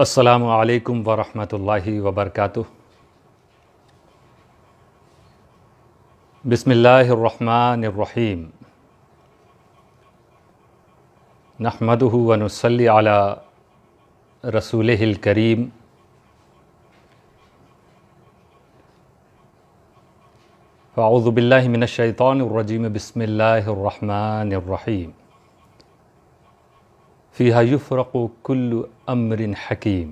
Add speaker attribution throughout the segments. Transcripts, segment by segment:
Speaker 1: असलकम वरहि वबरक बसमीम नहमदह वनसली अला रसूल करीम फ़ाउज़बिल्लिमिनशैतानरजीम बसमीम أمر حكيم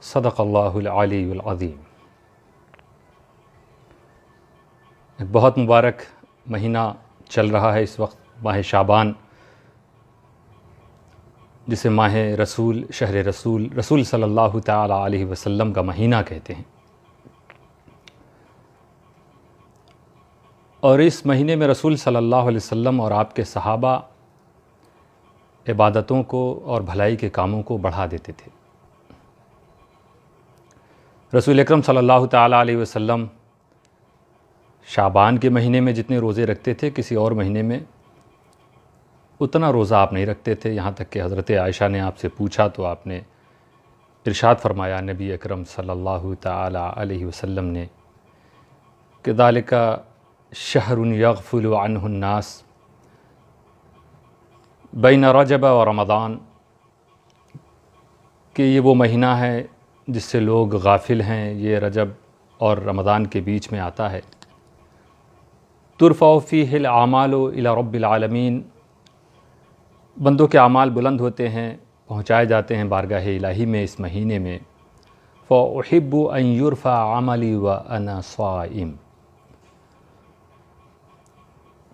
Speaker 1: صدق الله हकीम العظيم एक बहुत मुबारक महीना चल रहा है इस वक्त माह शाबान जिसे माह रसूल शहर रसूल रसूल सल्लल्लाहु ताला अलैहि वसल्लम का महीना कहते हैं और इस महीने में रसूल सल्लल्लाहु अलैहि वसल्लम और आपके सहाबा इबादतों को और भलाई के कामों को बढ़ा देते थे रसूल अक्रम सल्लल्लाहु अलैहि वसल्लम शाबान के महीने में जितने रोज़े रखते थे किसी और महीने में उतना रोज़ा आप नहीं रखते थे यहाँ तक कि हज़रत आयशा ने आपसे पूछा तो आपने इरशाद फरमाया नबी अकरम सल्लल्लाहु अलैहि वसल्लम ने कि दालिका शहरुन यगफुल अनहन्नास बैन रजब और रमदान कि ये वो महीना है जिससे लोग गाफिल हैं ये रजब और रमदान के बीच में आता है तुरफ़ी हिल आमाल इला रबालमीन बंदों के आमाल बुलंद होते हैं पहुँचाए जाते हैं बारगाह इलाही में इस महीने में फ़ोहिब अन आमली व अना स्वाइम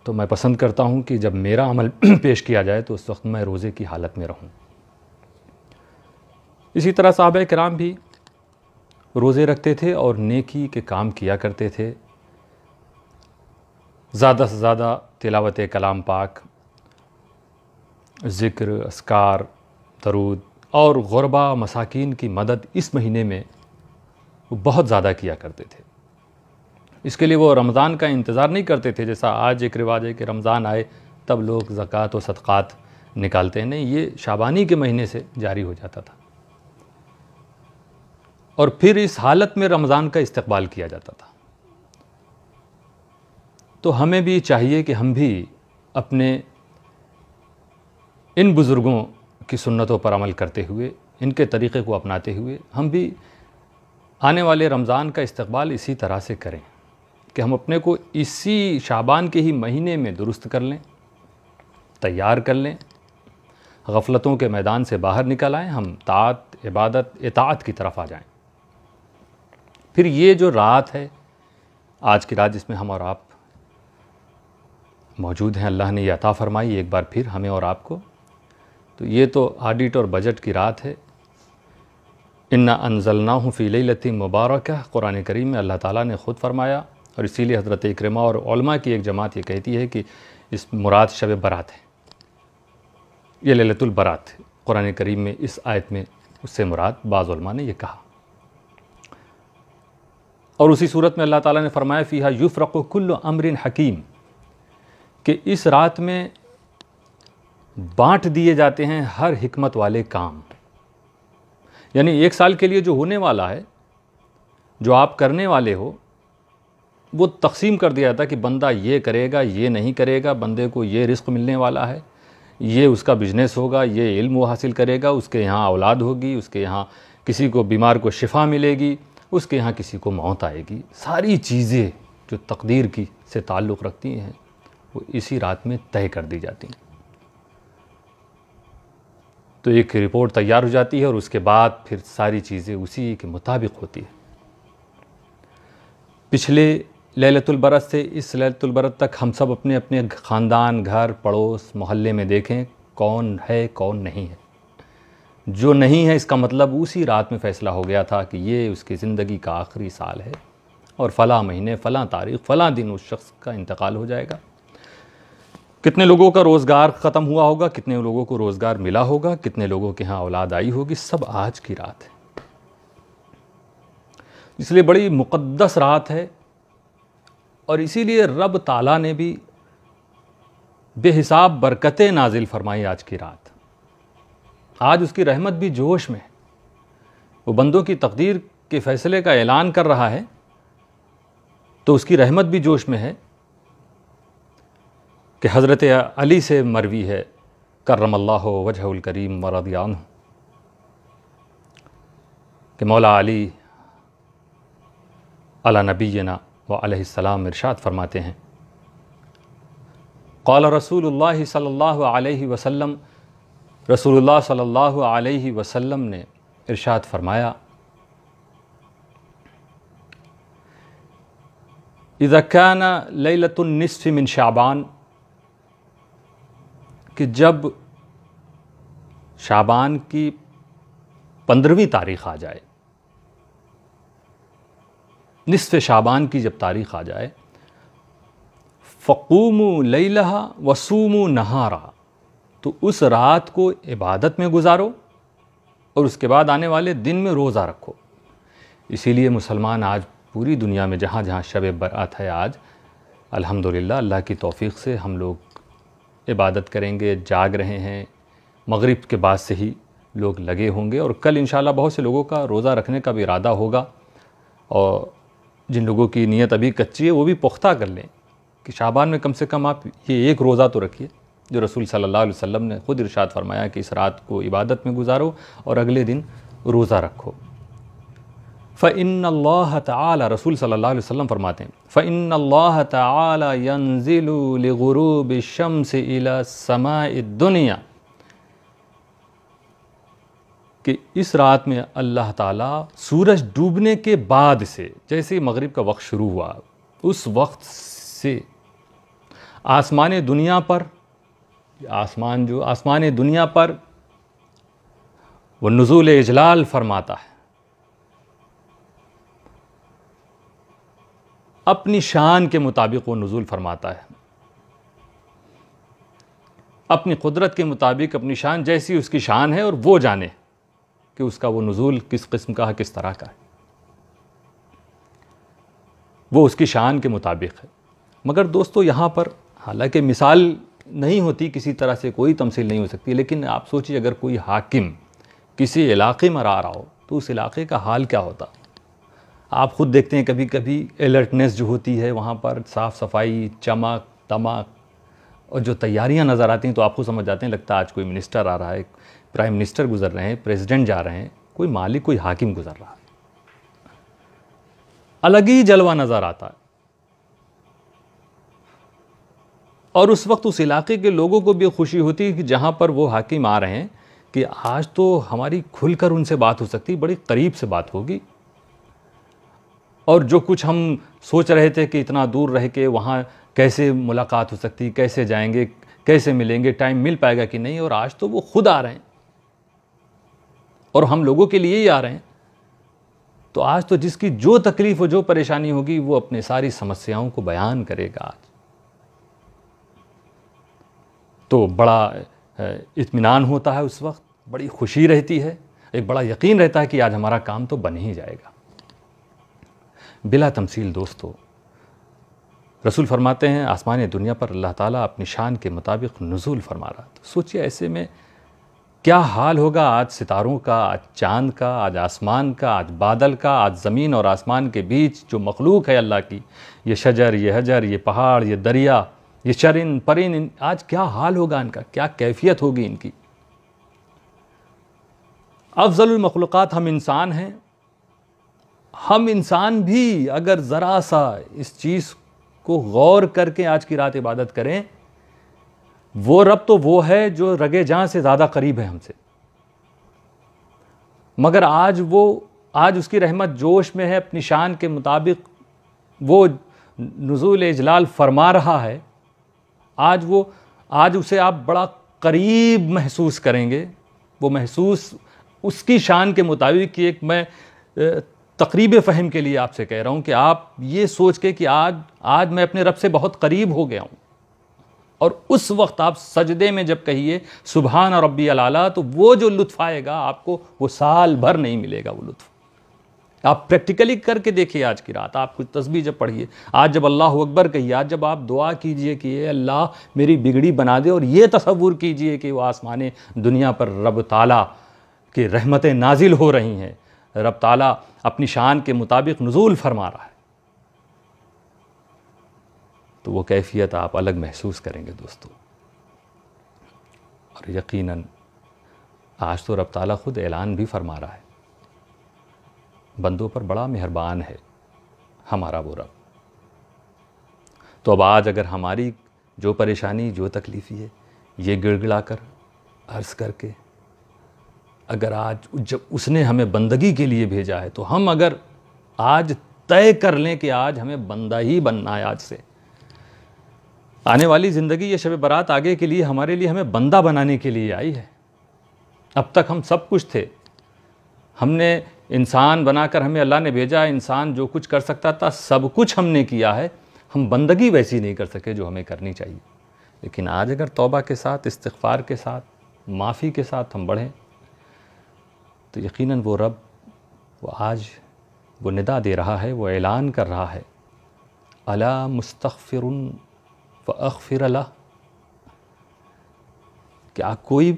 Speaker 1: तो मैं पसंद करता हूँ कि जब मेरा अमल पेश किया जाए तो उस वक्त मैं रोज़े की हालत में रहूँ इसी तरह साहब कराम भी रोज़े रखते थे और नेकी के काम किया करते थे ज़्यादा से ज़्यादा तिलावत कलाम पाक ज़िक्र असकार तरूद और गुरबा मसाकिन की मदद इस महीने में वो बहुत ज़्यादा किया करते थे इसके लिए वो रमज़ान का इंतज़ार नहीं करते थे जैसा आज एक रिवाज है कि रमज़ान आए तब लोग ज़क़़त और सदक़ात निकालते हैं नहीं ये शाबानी के महीने से जारी हो जाता था और फिर इस हालत में रमज़ान का इस्तकबाल किया जाता था तो हमें भी चाहिए कि हम भी अपने इन बुज़ुर्गों की सुन्नतों पर अमल करते हुए इनके तरीक़े को अपनाते हुए हम भी आने वाले रमज़ान का इस्तकबाल इसी तरह से करें कि हम अपने को इसी शाबान के ही महीने में दुरुस्त कर लें तैयार कर लें गफलतों के मैदान से बाहर निकल आएँ हम तात इबादत इतात की तरफ आ जाएं फिर ये जो रात है आज की रात जिसमें हम और आप मौजूद हैं अल्लाह ने यह अता फरमाई एक बार फिर हमें और आपको तो ये तो ऑडिट और बजट की रात है इन्ना अनजलना हूँ फ़ी लती मुबारक कुरान करीम में अल्लाह ताला ने ख़ुद फरमाया और इसीलिए हज़रत इक्रमा और उलमा की एक जमात ये कहती है कि इस मुराद शब बरात है ये ललतुल बरात कुरान करीम में इस आयत में उससे मुराद बाज़ा ने यह कहा और उसी सूरत में अल्लाह ताला ने फरमाया फ़ीहा युफ़रक़ कुल अमरिन हकीम कि इस रात में बांट दिए जाते हैं हर हिकमत वाले काम यानी एक साल के लिए जो होने वाला है जो आप करने वाले हो वो तकसीम कर दिया जाता कि बंदा ये करेगा ये नहीं करेगा बंदे को ये रिस्क मिलने वाला है ये उसका बिजनेस होगा ये इल्म वो हासिल करेगा उसके यहाँ औलाद होगी उसके यहाँ किसी को बीमार को शिफा मिलेगी उसके यहाँ किसी को मौत आएगी सारी चीज़ें जो तकदीर की से ताल्लुक़ रखती हैं वो इसी रात में तय कर दी जाती हैं तो एक रिपोर्ट तैयार हो जाती है और उसके बाद फिर सारी चीज़ें उसी के मुताबिक होती है पिछले लैलतुलबरत से इस लैलतुलबरत तक हम सब अपने अपने ख़ानदान घर पड़ोस मोहल्ले में देखें कौन है कौन नहीं है जो नहीं है इसका मतलब उसी रात में फ़ैसला हो गया था कि ये उसकी ज़िंदगी का आखिरी साल है और फ़लाँ महीने फ़लाँ तारीख फ़लाँ दिन उस शख्स का इंतकाल हो जाएगा कितने लोगों का रोज़गार ख़त्म हुआ होगा कितने लोगों को रोज़गार मिला होगा कितने लोगों के यहाँ औलाद आई होगी सब आज की रात है इसलिए बड़ी मुक़दस रात है और इसीलिए रब ताला ने भी बेहिसाब बरकतें नाजिल फरमाई आज की रात आज उसकी रहमत भी जोश में वो बंदों की तकदीर के फ़ैसले का ऐलान कर रहा है तो उसकी रहमत भी जोश में है कि हज़रत अली से मरवी है करमल्ला वजहुल करीम वरदियान कि मौला अली अला नबीना वसम इरशाद फरमाते हैं कौल रसूल सल वसम रसूल सल वसम ने इरशाद फरमाया इज़कान लतुलनसफ़ मिन शाबान कि जब शाबान की पंद्रहवीं तारीख़ आ जाए निसफ़ शाबान की जब तारीख़ आ जाए फ़कूम लहा वसूम नहारा तो उस रात को इबादत में गुजारो और उसके बाद आने वाले दिन में रोज़ा रखो इसीलिए मुसलमान आज पूरी दुनिया में जहाँ जहाँ शब बरात है आज अल्हम्दुलिल्लाह अल्लाह की तौफीक से हम लोग इबादत करेंगे जाग रहे हैं मगरिब के बाद से ही लोग लगे होंगे और कल इन बहुत से लोगों का रोज़ा रखने का भी इरादा होगा और जिन लोगों की नीयत अभी कच्ची है वो भी पुख्ता कर लें कि शाबान में कम से कम आप ये एक रोज़ा तो रखिए जो रसूल सल्लल्लाहु अलैहि वसल्लम ने ख़ुद इरशाद फरमाया कि इस रात को इबादत में गुजारो और अगले दिन रोज़ा रखो फ़िन अल्लाह रसूल सल्लल्लाहु अलैहि वसल्लम फरमाते हैं फ़िन अल्लाह यंजिलु लिगुरूब इला समाए दुनिया कि इस रात में अल्लाह ताला सूरज डूबने के बाद से जैसे मगरिब का वक्त शुरू हुआ उस वक्त से आसमान दुनिया पर आसमान जो आसमान दुनिया पर वो नज़ुल इजलाल फरमाता है अपनी शान के मुताबिक वो नज़ुल फरमाता है अपनी कुदरत के मुताबिक अपनी शान जैसी उसकी शान है और वो जाने कि उसका वो नज़ूल किस किस्म का है किस तरह का है वो उसकी शान के मुताबिक है मगर दोस्तों यहाँ पर हालांकि मिसाल नहीं होती किसी तरह से कोई तमसील नहीं हो सकती लेकिन आप सोचिए अगर कोई हाकिम किसी इलाके में आ रहा हो तो उस इलाके का हाल क्या होता आप ख़ुद देखते हैं कभी कभी अलर्टनेस जो होती है वहाँ पर साफ़ सफाई चमक तमक और जो तैयारियाँ नज़र आती हैं तो आपको समझ जाते हैं लगता है आज कोई मिनिस्टर आ रहा है प्राइम मिनिस्टर गुजर रहे हैं प्रेसिडेंट जा रहे हैं कोई मालिक कोई हाकिम गुजर रहा है अलग ही जलवा नज़र आता है और उस वक्त उस इलाके के लोगों को भी खुशी होती है कि जहाँ पर वो हाकिम आ रहे हैं कि आज तो हमारी खुलकर उनसे बात हो सकती बड़ी करीब से बात होगी और जो कुछ हम सोच रहे थे कि इतना दूर रह के वहाँ कैसे मुलाकात हो सकती कैसे जाएंगे कैसे मिलेंगे टाइम मिल पाएगा कि नहीं और आज तो वो खुद आ रहे हैं और हम लोगों के लिए ही आ रहे हैं तो आज तो जिसकी जो तकलीफ हो जो परेशानी होगी वो अपने सारी समस्याओं को बयान करेगा आज तो बड़ा इत्मीनान होता है उस वक्त बड़ी खुशी रहती है एक बड़ा यकीन रहता है कि आज हमारा काम तो बन ही जाएगा बिला तमसील दोस्तों रसूल फरमाते हैं आसमान दुनिया पर अल्लाह ताला अपनी शान के मुताबिक नज़ुल फरमा रहा तो सोचिए ऐसे में क्या हाल होगा आज सितारों का आज चांद का आज आसमान का आज बादल का आज ज़मीन और आसमान के बीच जो मखलूक है अल्लाह की ये शजर ये हजर ये पहाड़ ये दरिया ये शरिन परिन आज क्या हाल होगा इनका क्या कैफियत होगी इनकी अफजलमखलूक़ हम इंसान हैं हम इंसान भी अगर ज़रा सा इस चीज़ को गौर करके आज की रात इबादत करें वो रब तो वो है जो रगे जहाँ से ज़्यादा करीब है हमसे मगर आज वो आज उसकी रहमत जोश में है अपनी शान के मुताबिक वो नजूल इजलाल फरमा रहा है आज वो आज उसे आप बड़ा करीब महसूस करेंगे वो महसूस उसकी शान के मुताबिक एक मैं तकरीब फ़हम के लिए आपसे कह रहा हूँ कि आप ये सोच के कि आज आज मैं अपने रब से बहुत करीब हो गया हूँ और उस वक्त आप सजदे में जब कहिए सुबहान और रब्बी अलाला तो वो जो लुत्फ आएगा आपको वो साल भर नहीं मिलेगा वो लुत्फ़ आप प्रैक्टिकली करके देखिए आज की रात आप कुछ तस्वीर जब पढ़िए आज जब अल्लाह अकबर कहिए आज जब आप दुआ कीजिए कि ये अल्लाह मेरी बिगड़ी बना दे और ये तस्वूर कीजिए कि वह आसमान दुनिया पर रब ताला की रहमतें नाजिल हो रही हैं रब ताला अपनी शान के मुताबिक नज़ूल फरमा रहा है तो वो कैफियत आप अलग महसूस करेंगे दोस्तों और यकीनन आज तो रब ताला ख़ुद ऐलान भी फरमा रहा है बंदों पर बड़ा मेहरबान है हमारा वो रब तो अब आज अगर हमारी जो परेशानी जो तकलीफ़ी है ये गिड़गिड़ा कर अर्ज़ करके अगर आज जब उसने हमें बंदगी के लिए भेजा है तो हम अगर आज तय कर लें कि आज हमें बंदा ही बनना है आज से आने वाली ज़िंदगी ये शब बारात आगे के लिए हमारे लिए हमें बंदा बनाने के लिए आई है अब तक हम सब कुछ थे हमने इंसान बनाकर हमें अल्लाह ने भेजा इंसान जो कुछ कर सकता था सब कुछ हमने किया है हम बंदगी वैसी नहीं कर सके जो हमें करनी चाहिए लेकिन आज अगर तौबा के साथ इस्तफार के साथ माफ़ी के साथ हम बढ़ें तो यकीनन वो रब वो आज वो निदा दे रहा है वो ऐलान कर रहा है अला मुस्तफ़िर अख फिर अला क्या कोई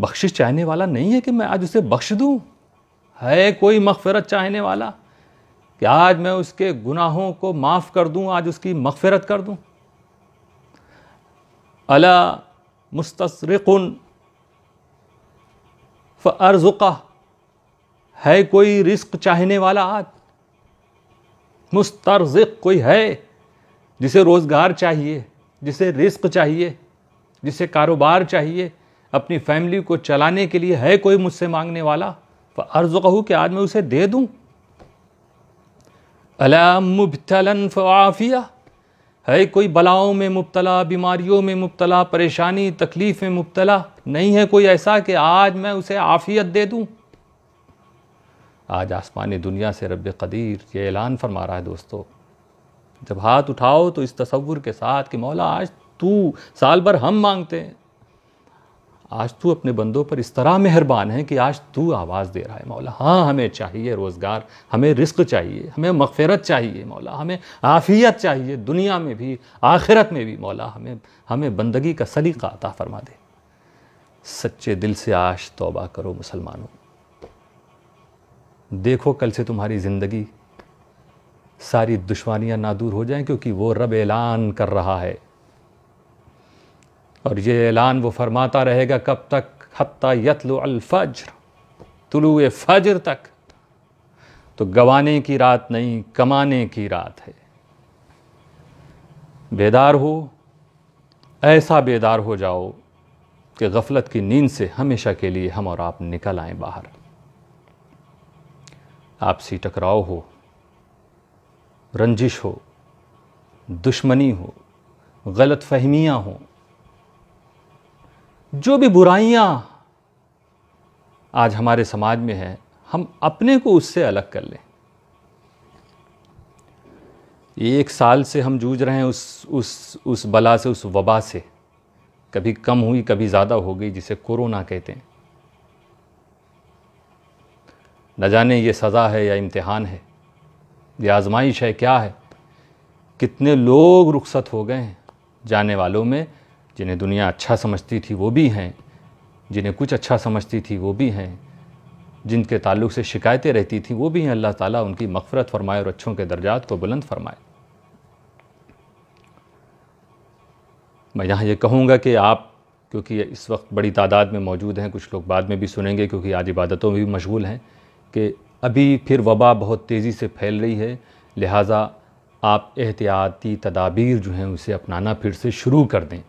Speaker 1: बख्शिश चाहने वाला नहीं है कि मैं आज उसे बख्श दूँ है कोई मगफरत चाहने वाला कि आज मैं उसके गुनाहों को माफ़ कर दूँ आज उसकी मगफरत कर दूँ अला मुस्तरकुन फ़र्ज़ुका है कोई रिस्क चाहने वाला आज मुस्तरज़ कोई है जिसे रोज़गार चाहिए जिसे रिस्क चाहिए जिसे कारोबार चाहिए अपनी फैमिली को चलाने के लिए है कोई मुझसे मांगने वाला तो अर्ज़ कहूँ कि आज मैं उसे दे दूँ अला मुबतलन फ़ाफ़िया है कोई बलाओं में मुबतला बीमारियों में मुबतला परेशानी तकलीफ़ में मुबतला नहीं है कोई ऐसा कि आज मैं उसे आफ़ियत दे दूँ आज आसमानी दुनिया से रब कदीर ये ऐलान फरमा रहा है दोस्तों जब हाथ उठाओ तो इस तस्वुर के साथ कि मौला आज तू साल भर हम मांगते हैं आज तू अपने बंदों पर इस तरह मेहरबान है कि आज तू आवाज़ दे रहा है मौला हाँ हमें चाहिए रोज़गार हमें रिस्क चाहिए हमें मगफ़रत चाहिए मौला हमें आफ़ियत चाहिए दुनिया में भी आखिरत में भी मौला हमें हमें बंदगी का सलीका अता फरमा दे सच्चे दिल से आज तौबा करो मुसलमानों देखो कल से तुम्हारी ज़िंदगी सारी ना दूर हो जाएं क्योंकि वो रब ऐलान कर रहा है और ये ऐलान वो फरमाता रहेगा कब तक हत्ता यतलु अलफजर तुलु फजर तक तो गवाने की रात नहीं कमाने की रात है बेदार हो ऐसा बेदार हो जाओ कि गफलत की नींद से हमेशा के लिए हम और आप निकल आएं बाहर आपसी टकराव हो रंजिश हो दुश्मनी हो गलत फहमियाँ हों जो भी बुराइयाँ आज हमारे समाज में हैं हम अपने को उससे अलग कर लें एक साल से हम जूझ रहे हैं उस उस उस बला से उस वबा से कभी कम हुई कभी ज़्यादा हो गई जिसे कोरोना कहते हैं न जाने ये सज़ा है या इम्तिहान है ये आजमाइश है क्या है कितने लोग रुखसत हो गए हैं जाने वालों में जिन्हें दुनिया अच्छा समझती थी वो भी हैं जिन्हें कुछ अच्छा समझती थी वो भी हैं जिनके ताल्लुक से शिकायतें रहती थी वो भी हैं अल्लाह ताला उनकी मफ़रत फरमाए और अच्छों के दर्जात को बुलंद फरमाए मैं यहाँ ये यह कहूँगा कि आप क्योंकि इस वक्त बड़ी तादाद में मौजूद हैं कुछ लोग बाद में भी सुनेंगे क्योंकि आज इबादतों में भी मशगूल हैं कि अभी फिर वबा बहुत तेज़ी से फैल रही है लिहाजा आप एहतियाती तदाबीर जो हैं उसे अपनाना फिर से शुरू कर दें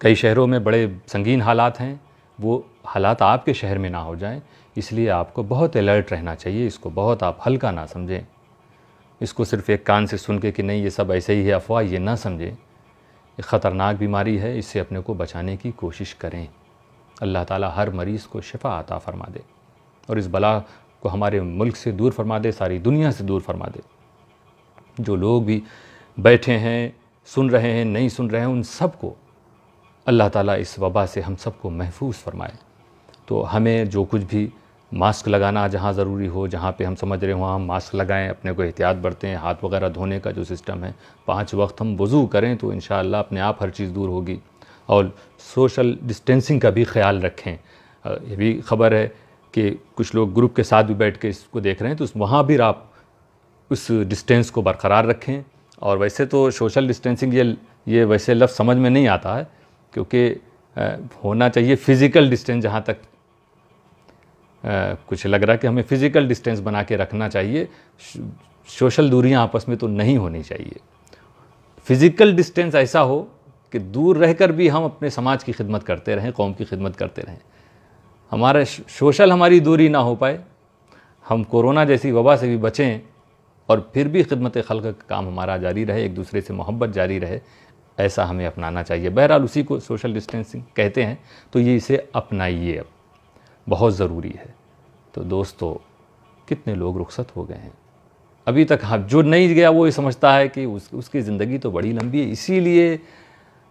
Speaker 1: कई शहरों में बड़े संगीन हालात हैं वो हालात आपके शहर में ना हो जाएं इसलिए आपको बहुत अलर्ट रहना चाहिए इसको बहुत आप हल्का ना समझें इसको सिर्फ़ एक कान से सुन के कि नहीं ये सब ऐसे ही है अफवाह ये ना समझें ख़तरनाक बीमारी है इससे अपने को बचाने की कोशिश करें अल्लाह ताला हर मरीज़ को शिफा आता फरमा दे और इस बला को हमारे मुल्क से दूर फरमा दे सारी दुनिया से दूर फरमा दे जो लोग भी बैठे हैं सुन रहे हैं नहीं सुन रहे हैं उन सब को अल्लाह ताला इस वबा से हम सबको महफूज फरमाए तो हमें जो कुछ भी मास्क लगाना जहाँ ज़रूरी हो जहाँ पे हम समझ रहे हो हम मास्क लगाएं अपने को एहतियात बरतें हाथ वगैरह धोने का जो सिस्टम है पांच वक्त हम वज़ू करें तो इन अपने आप हर चीज़ दूर होगी और सोशल डिस्टेंसिंग का भी ख्याल रखें ये भी खबर है कि कुछ लोग ग्रुप के साथ भी बैठ के इसको देख रहे हैं तो वहाँ भी आप उस डिस्टेंस को बरकरार रखें और वैसे तो सोशल डिस्टेंसिंग ये ये वैसे लफ्ज़ समझ में नहीं आता है क्योंकि होना चाहिए फ़िज़िकल डिस्टेंस जहाँ तक कुछ लग रहा है कि हमें फ़िज़िकल डिस्टेंस बना के रखना चाहिए सोशल दूरियाँ आपस में तो नहीं होनी चाहिए फ़िज़िकल डिस्टेंस ऐसा हो कि दूर रहकर भी हम अपने समाज की खिदमत करते रहें कौम की खिदमत करते रहें हमारा सोशल हमारी दूरी ना हो पाए हम कोरोना जैसी वबा से भी बचें और फिर भी खिदमत खल का काम हमारा जारी रहे एक दूसरे से मोहब्बत जारी रहे ऐसा हमें अपनाना चाहिए बहरहाल उसी को सोशल डिस्टेंसिंग कहते हैं तो ये इसे अपनाइए अब बहुत ज़रूरी है तो दोस्तों कितने लोग रुखसत हो गए हैं अभी तक हाँ जो नहीं गया वो ये समझता है कि उस उसकी ज़िंदगी तो बड़ी लंबी है इसीलिए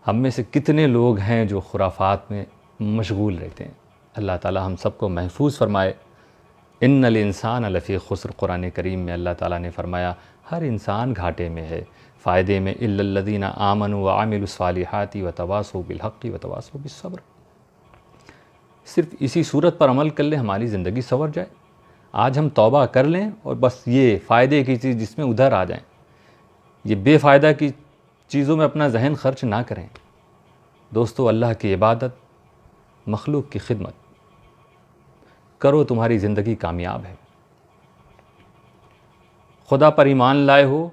Speaker 1: हम में से कितने लोग हैं जो खुराफात में मशगूल रहते हैं अल्लाह ताला हम सबको महफूज फरमाए इन अल इंसान अलफ़ी खसर कुरान करीम में अल्लाह ताला ने फ़रमाया हर इंसान घाटे में है फ़ायदे में इल्लदीन आमन व आमिलसालहाती व तवासो बिलहक़ी व तवासो बिसब्र सिर्फ इसी सूरत पर अमल कर लें हमारी ज़िंदगी सवर जाए आज हम तौबा कर लें और बस ये फ़ायदे की चीज़ जिसमें उधर आ जाएँ ये बेफ़ायदा की चीज़ों में अपना जहन खर्च ना करें दोस्तों अल्लाह की इबादत मखलूक की खिदमत करो तुम्हारी ज़िंदगी कामयाब है खुदा पर ईमान लाए हो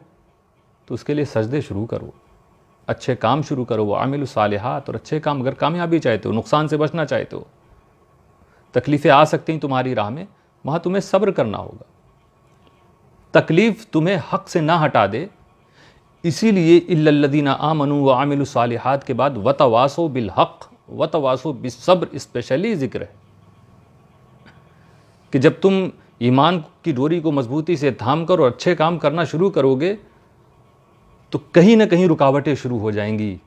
Speaker 1: तो उसके लिए सजदे शुरू करो अच्छे काम शुरू करो वो आमिल सालहत और अच्छे काम अगर कामयाबी चाहते हो नुकसान से बचना चाहते हो तकलीफ़ें आ सकती हैं तुम्हारी राह में वहाँ तुम्हें सब्र करना होगा तकलीफ़ तुम्हें हक से ना हटा दे इसीलिए इल्लदीना आमनु व आमिल सालहत के बाद वतवासो बिल हक वतवासो सब्र स्पेशली ज़िक्र है कि जब तुम ईमान की डोरी को मजबूती से थाम कर और अच्छे काम करना शुरू करोगे तो कहीं ना कहीं रुकावटें शुरू हो जाएंगी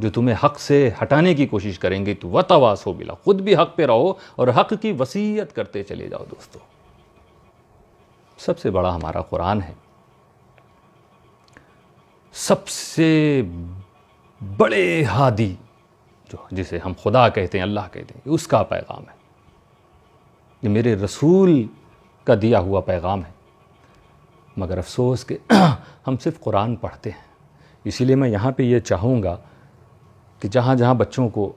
Speaker 1: जो तुम्हें हक से हटाने की कोशिश करेंगे तो वतवास हो बिला खुद भी हक पे रहो और हक की वसीयत करते चले जाओ दोस्तों सबसे बड़ा हमारा कुरान है सबसे बड़े हादी जो जिसे हम खुदा कहते हैं अल्लाह कहते हैं उसका पैगाम है ये मेरे रसूल का दिया हुआ पैगाम है मगर अफसोस के हम सिर्फ कुरान पढ़ते हैं इसीलिए मैं यहाँ पे ये चाहूँगा कि जहाँ जहाँ बच्चों को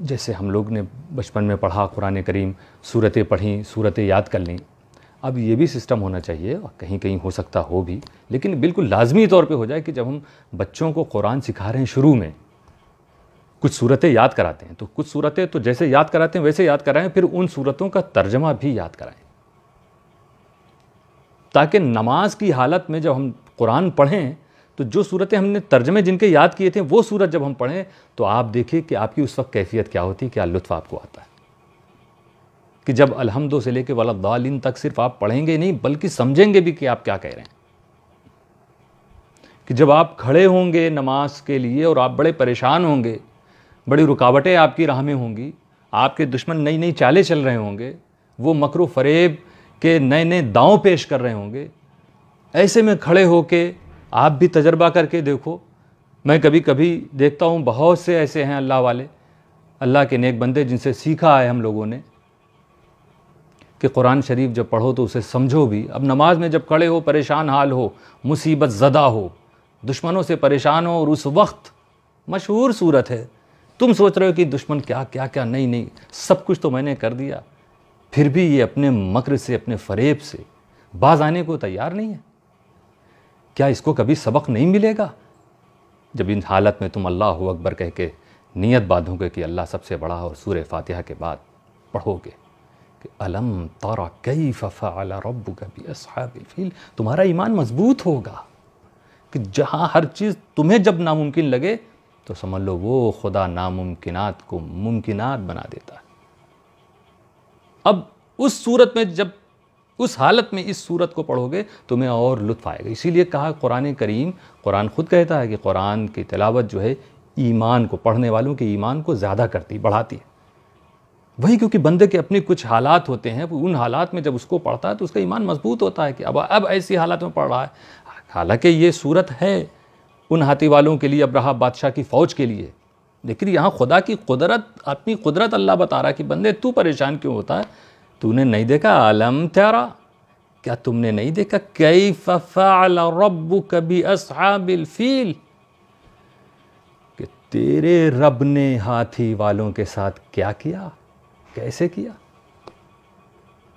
Speaker 1: जैसे हम लोग ने बचपन में पढ़ा कुरान करीम सूरतें पढ़ी सूरतें याद कर लें अब ये भी सिस्टम होना चाहिए और कहीं कहीं हो सकता हो भी लेकिन बिल्कुल लाजमी तौर पे हो जाए कि जब हम बच्चों को कुरान सिखा रहे हैं शुरू में कुछ सूरतें याद कराते हैं तो कुछ सूरतें तो जैसे याद कराते हैं वैसे याद कराएं फिर उन सूरतों का तर्जमा भी याद कराएं ताकि नमाज की हालत में जब हम कुरान पढ़ें तो जो सूरतें हमने तर्जमे जिनके याद किए थे वो सूरत जब हम पढ़ें तो आप देखिए कि आपकी उस वक्त कैफियत क्या होती है क्या लुत्फ़ आपको आता है कि जब अलहमदो से लेकर वलदालिन तक सिर्फ आप पढ़ेंगे नहीं बल्कि समझेंगे भी कि आप क्या कह रहे हैं कि जब आप खड़े होंगे नमाज के लिए और आप बड़े परेशान होंगे बड़ी रुकावटें आपकी राह में होंगी आपके दुश्मन नई नई चालें चल रहे होंगे वो मकरू फरेब के नए नए दांव पेश कर रहे होंगे ऐसे में खड़े हो के आप भी तजर्बा करके देखो मैं कभी कभी देखता हूँ बहुत से ऐसे हैं अल्लाह वाले अल्लाह के नेक बंदे जिनसे सीखा है हम लोगों ने कि कुरान शरीफ जब पढ़ो तो उसे समझो भी अब नमाज में जब खड़े हो परेशान हाल हो मुसीबत ज़दा हो दुश्मनों से परेशान हो और उस वक्त मशहूर सूरत है तुम सोच रहे हो कि दुश्मन क्या क्या क्या नहीं नहीं सब कुछ तो मैंने कर दिया फिर भी ये अपने मकर से अपने फरेब से बाज आने को तैयार नहीं है क्या इसको कभी सबक नहीं मिलेगा जब इन हालत में तुम अल्लाह अकबर कह के नीयत बांधोगे कि अल्लाह सबसे बड़ा और सूर फातिहा के बाद पढ़ोगे कि अलम तारा कई फ़फ़ा अला रब कभी तुम्हारा ईमान मजबूत होगा कि जहाँ हर चीज़ तुम्हें जब नामुमकिन लगे तो समझ लो वो खुदा नामुमकिन को मुमकिन बना देता है अब उस सूरत में जब उस हालत में इस सूरत को पढ़ोगे तुम्हें और लुत्फ आएगा इसीलिए कहा कुरान करीम कुरान खुद कहता है कि कुरान की तलावत जो है ईमान को पढ़ने वालों के ईमान को ज़्यादा करती बढ़ाती है वही क्योंकि बंदे के अपने कुछ हालात होते हैं उन हालात में जब उसको पढ़ता है तो उसका ईमान मजबूत होता है कि अब अब ऐसी हालात में पढ़ रहा है हालांकि ये सूरत है उन हाथी वालों के लिए अब रहा बादशाह की फ़ौज के लिए लेकिन यहाँ खुदा की कुदरत अपनी कुदरत अल्लाह बता रहा कि बंदे तू परेशान क्यों होता है तूने नहीं देखा आलम त्यारा क्या तुमने नहीं देखा कई फ़ाल रब कभी असहाबिल फील कि तेरे रब ने हाथी वालों के साथ क्या किया कैसे किया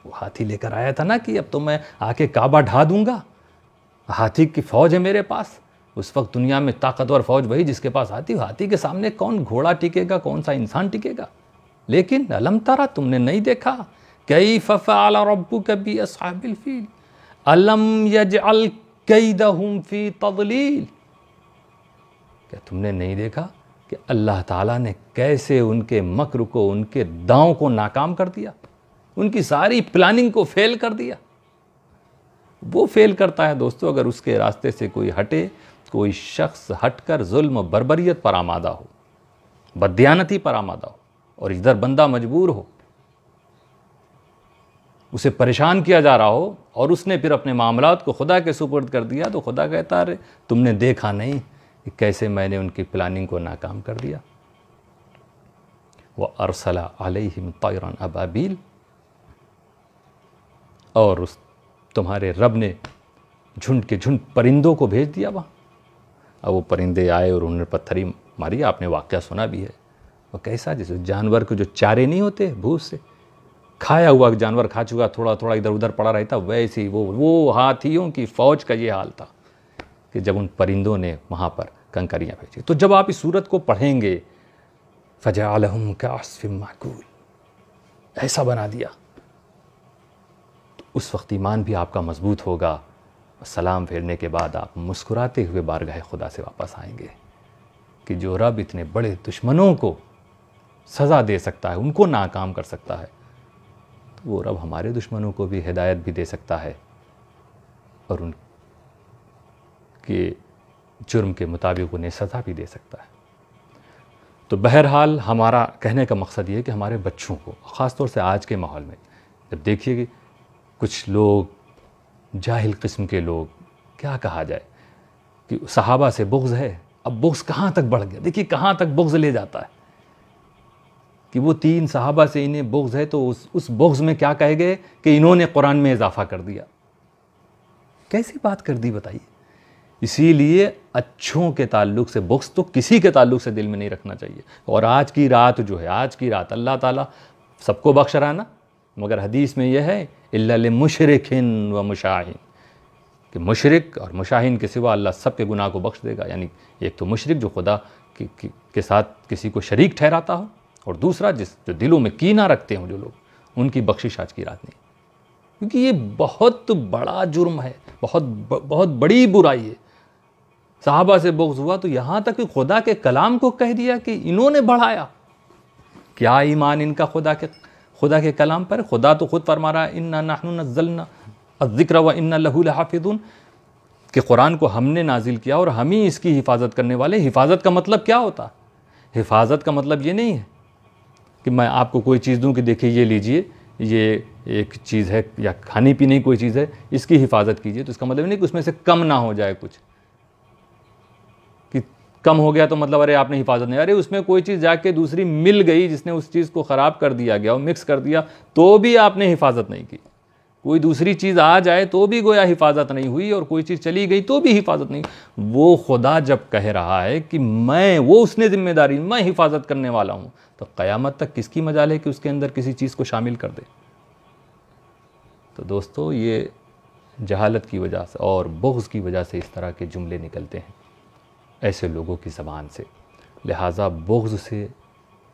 Speaker 1: वो हाथी लेकर आया था ना कि अब तो मैं आके काबा ढा दूंगा हाथी की फ़ौज है मेरे पास उस वक्त दुनिया में ताकतवर फौज वही जिसके पास हाथी हाथी के सामने कौन घोड़ा टिकेगा कौन सा इंसान टिकेगा लेकिन अलम तारा तुमने नहीं देखा कई फ़फ़ाल रब्बू कबी असाबिल फ़ील अलम यज अल कई फी तदलील क्या तुमने नहीं देखा कि अल्लाह ताला ने कैसे उनके मकर को उनके दांव को नाकाम कर दिया उनकी सारी प्लानिंग को फेल कर दिया वो फेल करता है दोस्तों अगर उसके रास्ते से कोई हटे कोई शख्स हटकर जुल्म बरबरीत पर आमादा हो बदयानती पर आमादा हो और इधर बंदा मजबूर हो उसे परेशान किया जा रहा हो और उसने फिर अपने मामला को खुदा के सुपुर्द कर दिया तो खुदा कहता अरे तुमने देखा नहीं कि कैसे मैंने उनकी प्लानिंग को नाकाम कर दिया वह अरसला अलहिम अबाबील और उस तुम्हारे रब ने झुंड के झुंड परिंदों को भेज दिया वहाँ अब वो परिंदे आए और उन्होंने पत्थरी मारी आपने वाक़ सुना भी है वो कैसा जैसे जानवर के जो चारे नहीं होते भूस से खाया हुआ जानवर खा चुका थोड़ा थोड़ा इधर उधर पड़ा रहता वैसे ही वो वो हाथियों की फ़ौज का ये हाल था कि जब उन परिंदों ने वहाँ पर कंकरियाँ भेजी तो जब आप इस सूरत को पढ़ेंगे फ़जालहम का आसफ़िम माकूल ऐसा बना दिया तो उस वक्त ईमान भी आपका मजबूत होगा सलाम फेरने के बाद आप मुस्कुराते हुए बारगाह खुदा से वापस आएंगे कि जो रब इतने बड़े दुश्मनों को सज़ा दे सकता है उनको नाकाम कर सकता है तो वो रब हमारे दुश्मनों को भी हिदायत भी दे सकता है और उन के जुर्म के मुताबिक उन्हें सज़ा भी दे सकता है तो बहरहाल हमारा कहने का मकसद ये है कि हमारे बच्चों को ख़ास तौर से आज के माहौल में जब देखिए कि कुछ लोग जाहिल किस्म के लोग क्या कहा जाए कि सहाबा से बुग्ज़ है अब बुग्ज़ कहाँ तक बढ़ गया देखिए कहाँ तक बुग्ज़ ले जाता है कि वो तीन सहाबा से इन्हें बुग्ज़ है तो उस उस बुग्ज़ में क्या कहे गए कि इन्होंने कुरान में इजाफ़ा कर दिया कैसी बात कर दी बताइए इसीलिए अच्छों के ताल्लुक से बुक्स तो किसी के ताल्लुक से दिल में नहीं रखना चाहिए और आज की रात जो है आज की रात अल्लाह ताला सबको बख्श रहा ना मगर हदीस में यह है इल्ल मुशरकिन व मुशाहिन कि मुशरक और मुशाहिन के सिवा अल्लाह सब के गुनाह को बख्श देगा यानी एक तो मुशरक जो खुदा के, के, के साथ किसी को शरीक ठहराता हो और दूसरा जिस जो दिलों में कीना रखते हों जो लोग उनकी बख्शिश आज की रात नहीं क्योंकि ये बहुत बड़ा जुर्म है बहुत ब, बहुत बड़ी बुराई है साहबा से बोझ हुआ तो यहाँ तक कि खुदा के कलाम को कह दिया कि इन्होंने बढ़ाया क्या ईमान इनका खुदा के खुदा के कलाम पर खुदा तो खुद फरमा रहा है इन्ना नाहनुनजलना ज़िक्र व इन्ना लहूल हाफिदून कि कुरान को हमने नाजिल किया और हम ही इसकी हिफाजत करने वाले हिफाजत का मतलब क्या होता हिफाजत का मतलब ये नहीं है कि मैं आपको कोई चीज़ दूँ कि देखिए ये लीजिए ये एक चीज़ है या खाने पीने की कोई चीज़ है इसकी हिफाजत कीजिए तो इसका मतलब नहीं कि उसमें से कम ना हो जाए कुछ कम हो गया तो मतलब अरे आपने हिफाजत नहीं अरे उसमें कोई चीज़ जाके दूसरी मिल गई जिसने उस चीज़ को ख़राब कर दिया गया और मिक्स कर दिया तो भी आपने हिफाजत नहीं की कोई दूसरी चीज़ आ जाए तो भी गोया हिफाजत नहीं हुई और कोई चीज़ चली गई तो भी हिफाजत नहीं वो खुदा जब कह रहा है कि मैं वो उसने ज़िम्मेदारी मैं हिफाजत करने वाला हूँ तो क़यामत तक किसकी मजाल है कि उसके अंदर किसी चीज़ को शामिल कर दे तो दोस्तों ये जहालत की वजह से और बोझ की वजह से इस तरह के जुमले निकलते हैं ऐसे लोगों की ज़बान से लिहाजा बोग्ज से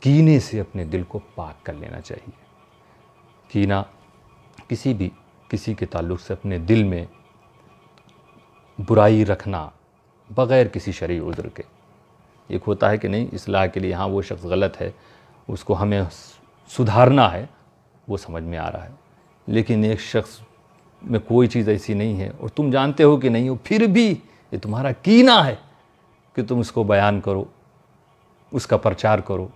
Speaker 1: कीने से अपने दिल को पाक कर लेना चाहिए कीना किसी भी किसी के ताल्लुक से अपने दिल में बुराई रखना बग़ैर किसी शरी उज़र के एक होता है कि नहीं इसलाह के लिए हाँ वो शख्स गलत है उसको हमें सुधारना है वो समझ में आ रहा है लेकिन एक शख्स में कोई चीज़ ऐसी नहीं है और तुम जानते हो कि नहीं हो फिर भी ये तुम्हारा कीना है कि तुम उसको बयान करो उसका प्रचार करो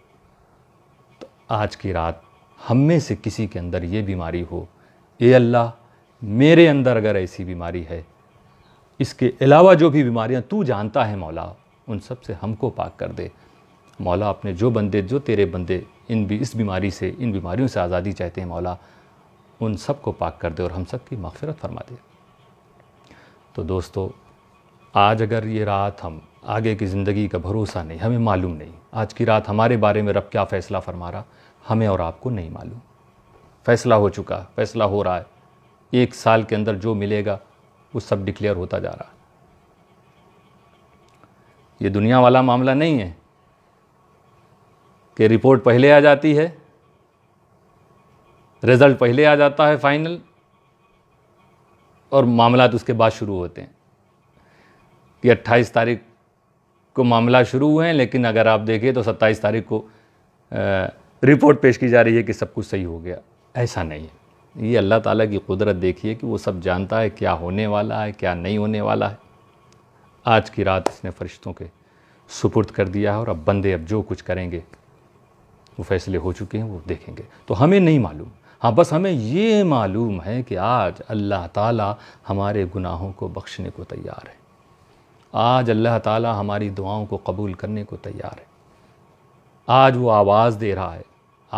Speaker 1: तो आज की रात हम में से किसी के अंदर ये बीमारी हो ये अल्लाह मेरे अंदर अगर ऐसी बीमारी है इसके अलावा जो भी बीमारियां तू जानता है मौला उन सब से हमको पाक कर दे मौला अपने जो बंदे जो तेरे बंदे इन भी इस बीमारी से इन बीमारियों से आज़ादी चाहते हैं मौला उन सब को पाक कर दे और हम सब की मफ़रत फरमा दे तो दोस्तों आज अगर ये रात हम आगे की ज़िंदगी का भरोसा नहीं हमें मालूम नहीं आज की रात हमारे बारे में रब क्या फ़ैसला फरमा रहा हमें और आपको नहीं मालूम फ़ैसला हो चुका फ़ैसला हो रहा है एक साल के अंदर जो मिलेगा वो सब डिक्लेयर होता जा रहा है ये दुनिया वाला मामला नहीं है कि रिपोर्ट पहले आ जाती है रिज़ल्ट पहले आ जाता है फाइनल और मामला तो उसके बाद शुरू होते हैं कि 28 तारीख को मामला शुरू हुए हैं लेकिन अगर आप देखें तो सत्ताईस तारीख को रिपोर्ट पेश की जा रही है कि सब कुछ सही हो गया ऐसा नहीं है ये अल्लाह ताला की कुदरत देखिए कि वो सब जानता है क्या होने वाला है क्या नहीं होने वाला है आज की रात इसने फरिश्तों के सुपुर्द कर दिया है और अब बंदे अब जो कुछ करेंगे वो फैसले हो चुके हैं वो देखेंगे तो हमें नहीं मालूम हाँ बस हमें ये मालूम है कि आज अल्लाह ताला हमारे गुनाहों को बख्शने को तैयार है आज अल्लाह ताला हमारी दुआओं को कबूल करने को तैयार है आज वो आवाज़ दे रहा है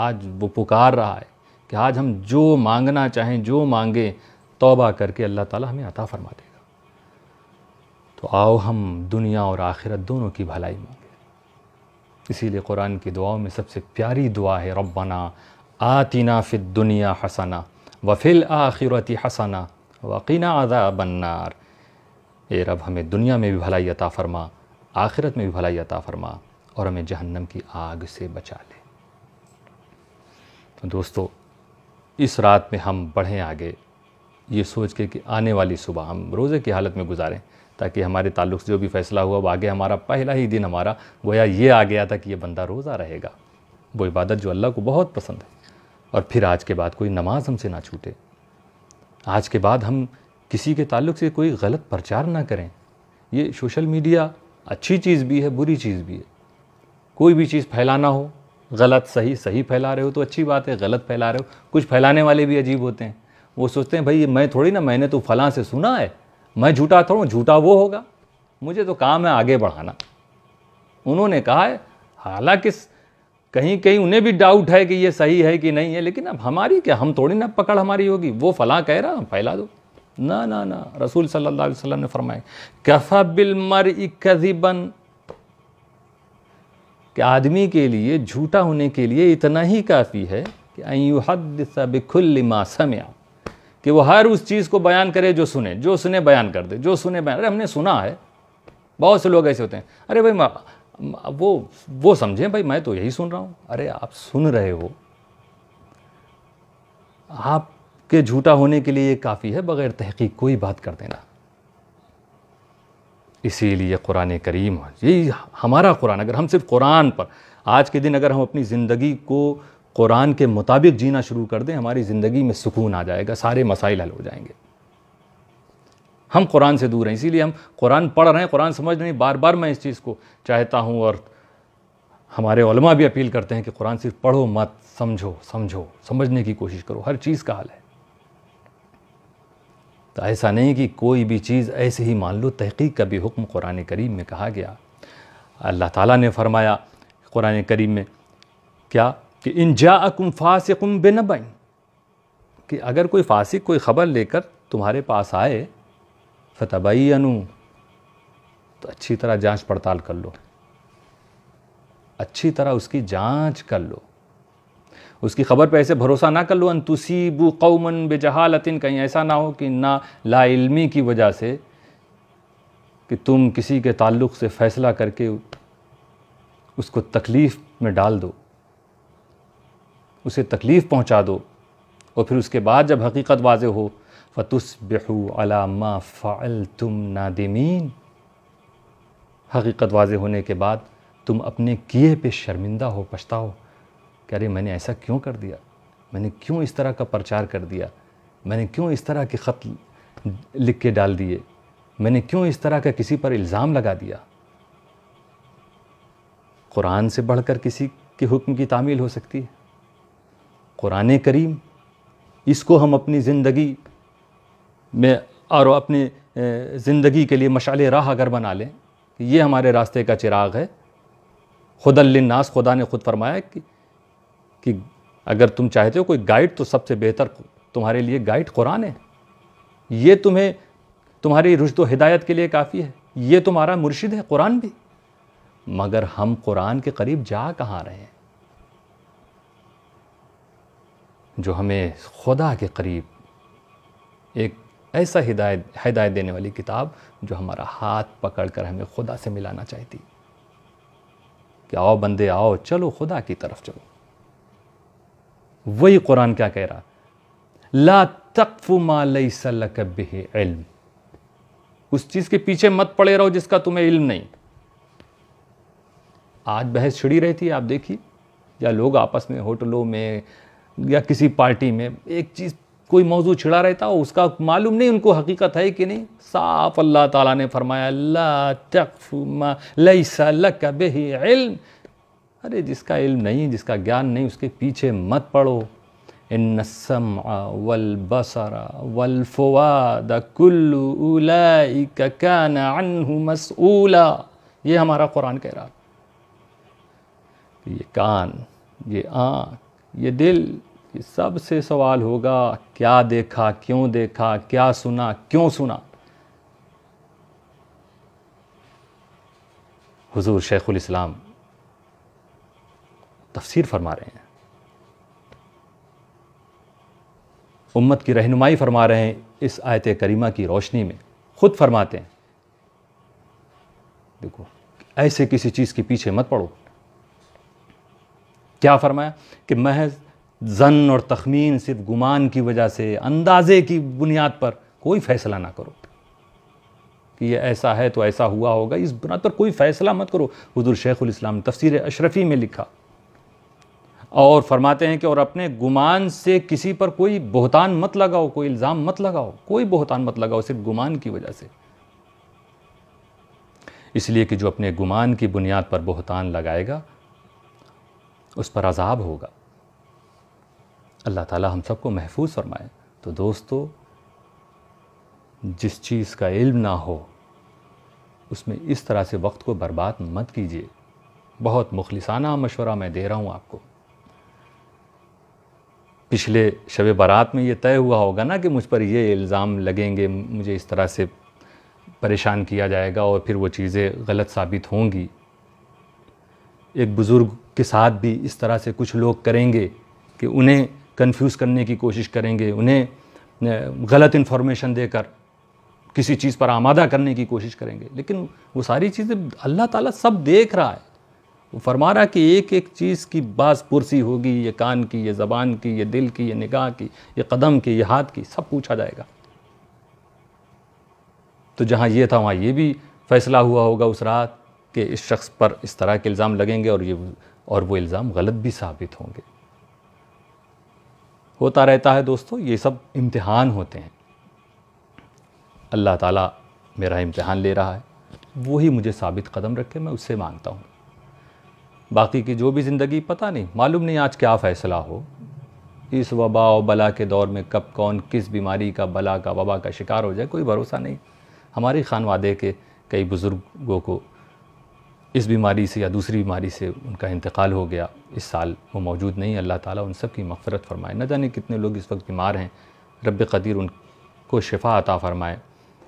Speaker 1: आज वो पुकार रहा है कि आज हम जो मांगना चाहें जो मांगें तौबा करके अल्लाह ताला हमें अता फरमा देगा तो आओ हम दुनिया और आखिरत दोनों की भलाई मांगें इसीलिए कुरान की दुआओं में सबसे प्यारी दुआ है रब्बना आतिना फ़िद दुनिया हसना वफिल आख़िरती हसना वकीना आज़ा बन्नार ये रब हमें दुनिया में भी भलाई अता फरमा आखिरत में भी भलाई अता फरमा और हमें जहन्नम की आग से बचा ले तो दोस्तों इस रात में हम बढ़ें आगे ये सोच के कि आने वाली सुबह हम रोज़े की हालत में गुजारें ताकि हमारे ताल्लुक से जो भी फ़ैसला हुआ वो आगे हमारा पहला ही दिन हमारा गोया ये आ गया था कि ये बंदा रोज़ा रहेगा वो इबादत जो अल्लाह को बहुत पसंद है और फिर आज के बाद कोई नमाज हमसे ना छूटे आज के बाद हम किसी के ताल्लुक से कोई गलत प्रचार ना करें ये सोशल मीडिया अच्छी चीज़ भी है बुरी चीज़ भी है कोई भी चीज़ फैलाना हो गलत सही सही फैला रहे हो तो अच्छी बात है गलत फैला रहे हो कुछ फैलाने वाले भी अजीब होते हैं वो सोचते हैं भाई मैं थोड़ी ना मैंने तो फलां से सुना है मैं झूठा थोड़ा झूठा वो होगा मुझे तो काम है आगे बढ़ाना उन्होंने कहा है हालांकि कहीं कहीं उन्हें भी डाउट है कि ये सही है कि नहीं है लेकिन अब हमारी क्या हम थोड़ी ना पकड़ हमारी होगी वो फलां कह रहा हम फैला दो ना ना ना रसूल सल्लल्लाहु अलैहि वसल्लम ने फरमाया कफ़ा बिल मर कजिबन कि आदमी के लिए झूठा होने के लिए इतना ही काफ़ी है कि अयुहद बिखुल मासम्या कि वो हर उस चीज़ को बयान करे जो सुने जो सुने बयान कर दे जो सुने बयान अरे हमने सुना है बहुत से लोग ऐसे होते हैं अरे भाई वो वो समझें भाई मैं तो यही सुन रहा हूँ अरे आप सुन रहे हो आप कि झूठा होने के लिए ये काफ़ी है बग़ैर तहकीक कोई बात कर देना इसीलिए कुरान करीम यही हमारा कुरान अगर हम सिर्फ कुरान पर आज के दिन अगर हम अपनी ज़िंदगी को कुरान के मुताबिक जीना शुरू कर दें हमारी ज़िंदगी में सुकून आ जाएगा सारे मसाइल हल हो जाएंगे हम कुरान से दूर हैं इसीलिए हम कुरान पढ़ रहे हैं कुरान समझ नहीं बार बार मैं इस चीज़ को चाहता हूँ और हमारे भी अपील करते हैं कि कुरान सिर्फ पढ़ो मत समझो समझो समझने की कोशिश करो हर चीज़ का हाल है तो ऐसा नहीं कि कोई भी चीज़ ऐसे ही मान लो तहकीक का भी हुक्म कुरान करीम में कहा गया अल्लाह ताला ने फरमाया कुरान करीम में क्या कि इन जाकुम फासिकुम बेनबाइन कि अगर कोई फासिक कोई ख़बर लेकर तुम्हारे पास आए फतबई अनु तो अच्छी तरह जांच पड़ताल कर लो अच्छी तरह उसकी जांच कर लो उसकी ख़बर पर ऐसे भरोसा ना कर लो अन तुसीबू कौमन बेजहालतिन कहीं ऐसा ना हो कि ना लाइलमी की वजह से कि तुम किसी के ताल्लुक़ से फ़ैसला करके उसको तकलीफ़ में डाल दो उसे तकलीफ़ पहुंचा दो और फिर उसके बाद जब हकीकत वाज हो फतुस बेहू अलामा फ़ाल तुम नादिमीन हकीकत वाजे होने के बाद तुम अपने किए पे शर्मिंदा हो पछताओ कि अरे मैंने ऐसा क्यों कर दिया मैंने क्यों इस तरह का प्रचार कर दिया मैंने क्यों इस तरह के ख़त लिख के डाल दिए मैंने क्यों इस तरह का किसी पर इल्ज़ाम लगा दिया कुरान से बढ़कर किसी के हुक्म की तामील हो सकती है कुरान करीम इसको हम अपनी ज़िंदगी में और अपने ज़िंदगी के लिए मशाल राह अगर बना लें कि ये हमारे रास्ते का चिराग है खुदल्लिन्नास खुदा ने खुद फरमाया कि कि अगर तुम चाहते हो कोई गाइड तो सबसे बेहतर तुम्हारे लिए गाइड कुरान है ये तुम्हें तुम्हारी रुशद हिदायत के लिए काफ़ी है ये तुम्हारा मुर्शिद है कुरान भी मगर हम कुरान के करीब जा कहाँ रहे हैं जो हमें खुदा के करीब एक ऐसा हिदायत हिदायत देने वाली किताब जो हमारा हाथ पकड़ कर हमें खुदा से मिलाना चाहती कि आओ बंदे आओ चलो खुदा की तरफ चलो वही कुरान क्या कह रहा ला तकफ मालई सलकब इल्म उस चीज़ के पीछे मत पड़े रहो जिसका तुम्हें इल्म नहीं आज बहस छिड़ी रहती है आप देखिए या लोग आपस में होटलों में या किसी पार्टी में एक चीज़ कोई मौजू छिड़ा रहता हो उसका मालूम नहीं उनको हकीकत है कि नहीं साफ अल्लाह ताला ने फरमाया ला तकफ मई सलकब इल्म अरे जिसका इल्म नहीं जिसका ज्ञान नहीं उसके पीछे मत पड़ो इन वल बसरा वल फवाद कुल्लू मसूला ये हमारा कुरान कह रहा ये कान ये आँख ये दिल ये सब से सवाल होगा क्या देखा क्यों देखा क्या सुना क्यों सुना हुजूर शेखुल इस्लाम तफसीर फरमा रहे हैं उम्मत की रहनुमाई फरमा रहे हैं इस आयत करीमा की रोशनी में ख़ुद फरमाते हैं देखो ऐसे किसी चीज़ के पीछे मत पड़ो क्या फरमाया कि महज जन और तखमीन सिर्फ गुमान की वजह से अंदाजे की बुनियाद पर कोई फ़ैसला ना करो कि ये ऐसा है तो ऐसा हुआ होगा इस बुनियाद पर कोई फ़ैसला मत करो हजूर शेख उम तफसर अशरफ़ी में लिखा और फरमाते हैं कि और अपने गुमान से किसी पर कोई बहुतान मत लगाओ कोई इल्ज़ाम मत लगाओ कोई बहुतान मत लगाओ सिर्फ गुमान की वजह से इसलिए कि जो अपने गुमान की बुनियाद पर बहुतान लगाएगा उस पर अजाब होगा अल्लाह ताला हम सबको महफूज फरमाए तो दोस्तों जिस चीज़ का इल्म ना हो उसमें इस तरह से वक्त को बर्बाद मत कीजिए बहुत मुखलिसाना मशवरा मैं दे रहा हूँ आपको पिछले शब बारात में ये तय हुआ होगा ना कि मुझ पर ये इल्ज़ाम लगेंगे मुझे इस तरह से परेशान किया जाएगा और फिर वो चीज़ें गलत साबित होंगी एक बुज़ुर्ग के साथ भी इस तरह से कुछ लोग करेंगे कि उन्हें कंफ्यूज करने की कोशिश करेंगे उन्हें गलत इन्फॉर्मेशन देकर किसी चीज़ पर आमादा करने की कोशिश करेंगे लेकिन वो सारी चीज़ें अल्लाह ताला सब देख रहा है वो फरमा रहा कि एक एक चीज़ की बास पुरसी होगी ये कान की ये ज़बान की ये दिल की ये निगाह की ये कदम की ये हाथ की सब पूछा जाएगा तो जहाँ ये था वहाँ ये भी फैसला हुआ होगा उस रात कि इस शख्स पर इस तरह के इल्ज़ाम लगेंगे और ये और वो इल्ज़ाम गलत भी साबित होंगे होता रहता है दोस्तों ये सब इम्तहान होते हैं अल्लाह ताला मेरा इम्तहान ले रहा है वही मुझे साबित कदम रखे मैं उससे मांगता हूँ बाकी की जो भी ज़िंदगी पता नहीं मालूम नहीं आज क्या फ़ैसला हो इस वबा और बला के दौर में कब कौन किस बीमारी का बला का वबा का शिकार हो जाए कोई भरोसा नहीं हमारे खानवादे के कई बुज़ुर्गों को इस बीमारी से या दूसरी बीमारी से उनका इंतकाल हो गया इस साल वो मौजूद नहीं अल्लाह ताला उन सब की मफ़रत फरमाए न जाने कितने लोग इस वक्त बीमार हैं रब कदीर उनको शिफा अता फ़रमाए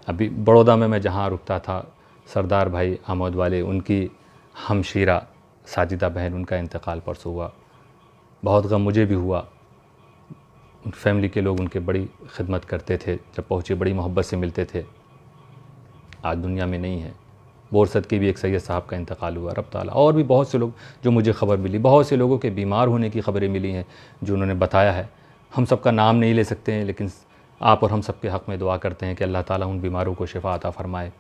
Speaker 1: अभी बड़ौदा में मैं जहाँ रुकता था सरदार भाई अहमद वाले उनकी हमशीरा साजिदा बहन उनका इंतकाल परसों हुआ बहुत गम मुझे भी हुआ फैमिली के लोग उनके बड़ी खिदमत करते थे जब पहुँचे बड़ी मोहब्बत से मिलते थे आज दुनिया में नहीं है बोरसद के भी एक सैयद साहब का इंतकाल हुआ रब ताला और भी बहुत से लोग जो मुझे खबर मिली बहुत से लोगों के बीमार होने की खबरें मिली हैं जो उन्होंने बताया है हम सब का नाम नहीं ले सकते हैं लेकिन आप और हम सब के हक़ में दुआ करते हैं कि अल्लाह ताला उन बीमारों को शिफा अता फ़रमाए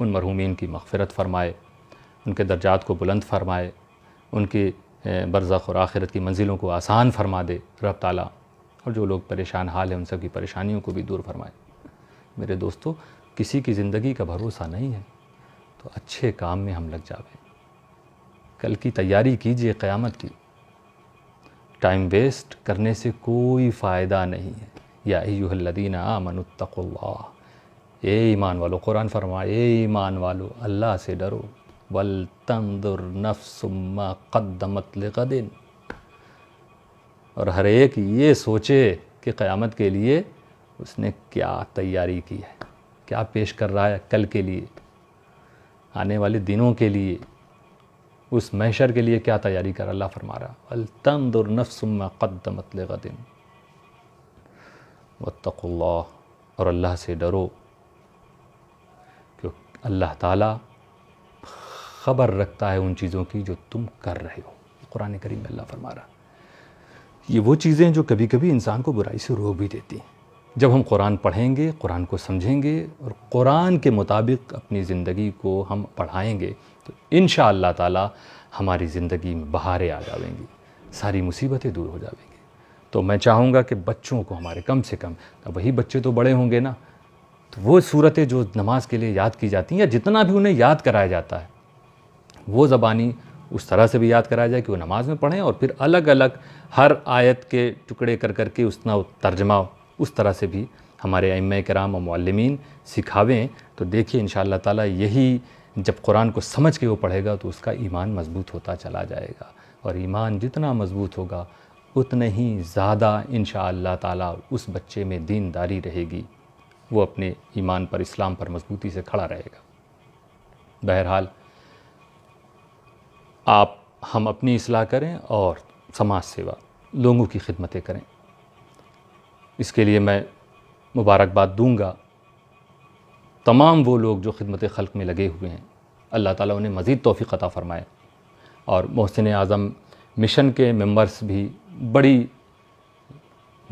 Speaker 1: उन मरहूमिन की मगफ़रत फ़रमाए उनके दर्जात को बुलंद फरमाए उनके बरज़ और आखिरत की मंजिलों को आसान फरमा दे रब ताला और जो लोग परेशान हाल हैं उन सब की परेशानियों को भी दूर फरमाए मेरे दोस्तों किसी की ज़िंदगी का भरोसा नहीं है तो अच्छे काम में हम लग जावे कल की तैयारी कीजिए क़्यामत की टाइम वेस्ट करने से कोई फ़ायदा नहीं है या यूहल्लदीन आमनतल्ला ए ईमान वालो कुरान फरमा ए ईमान वालो अल्लाह से डरो वल तंदुर नफ्सुम्मा कदमत लदिन और हर एक ये सोचे कि क़यामत के लिए उसने क्या तैयारी की है क्या पेश कर रहा है कल के लिए आने वाले दिनों के लिए उस महशर के लिए क्या तैयारी कर अल्लाह फरमा रहा अल तंदुर नफ्सुम्मा कदमत लदिन वतकुल्ला और अल्लाह से डरो क्यों अल्लाह ताला ख़बर रखता है उन चीज़ों की जो तुम कर रहे हो कुरान करीम में अल्लाह फरमा रहा ये वो चीज़ें जो कभी कभी इंसान को बुराई से रोक भी देती हैं जब हम कुरान पढ़ेंगे कुरान को समझेंगे और कुरान के मुताबिक अपनी ज़िंदगी को हम पढ़ाएंगे तो इन ताला हमारी ज़िंदगी में बहारें आ जाएंगी सारी मुसीबतें दूर हो जाएंगी तो मैं चाहूँगा कि बच्चों को हमारे कम से कम वही बच्चे तो बड़े होंगे ना तो वो सूरतें जो नमाज के लिए याद की जाती हैं या जितना भी उन्हें याद कराया जाता है वो ज़बानी उस तरह से भी याद कराया जाए कि वो नमाज़ में पढ़ें और फिर अलग अलग हर आयत के टुकड़े कर कर के उसना तर्जमा उस तरह से भी हमारे अम कराम और मालमीन सिखावें तो देखिए इन ताला यही जब कुरान को समझ के वो पढ़ेगा तो उसका ईमान मजबूत होता चला जाएगा और ईमान जितना मजबूत होगा उतने ही ज़्यादा इन ताला उस बच्चे में दीनदारी रहेगी वो अपने ईमान पर इस्लाम पर मजबूती से खड़ा रहेगा बहरहाल आप हम अपनी असलाह करें और समाज सेवा लोगों की खिदमतें करें इसके लिए मैं मुबारकबाद दूंगा तमाम वो लोग जो खिदमत खल्क में लगे हुए हैं अल्लाह ताला उन्हें मज़ीद तोफ़ी अता फ़रमाए और मोहसिन आज़म मिशन के मेंबर्स भी बड़ी